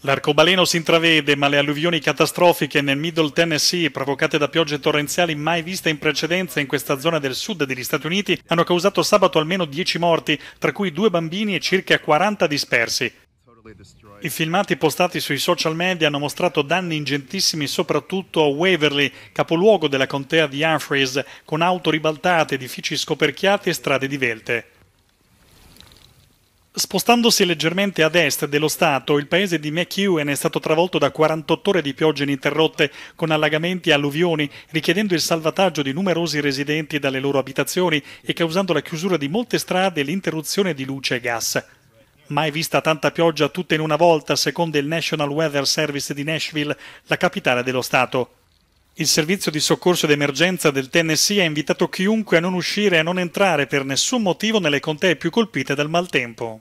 L'arcobaleno si intravede, ma le alluvioni catastrofiche nel Middle Tennessee, provocate da piogge torrenziali mai viste in precedenza in questa zona del sud degli Stati Uniti, hanno causato sabato almeno 10 morti, tra cui due bambini e circa 40 dispersi. I filmati postati sui social media hanno mostrato danni ingentissimi soprattutto a Waverly, capoluogo della contea di Humphreys, con auto ribaltate, edifici scoperchiati e strade divelte. Spostandosi leggermente ad est dello Stato, il paese di McEwen è stato travolto da 48 ore di piogge ininterrotte, con allagamenti e alluvioni, richiedendo il salvataggio di numerosi residenti dalle loro abitazioni e causando la chiusura di molte strade e l'interruzione di luce e gas. Mai vista tanta pioggia tutta in una volta, secondo il National Weather Service di Nashville, la capitale dello Stato. Il servizio di soccorso ed emergenza del Tennessee ha invitato chiunque a non uscire e a non entrare per nessun motivo nelle contee più colpite dal maltempo.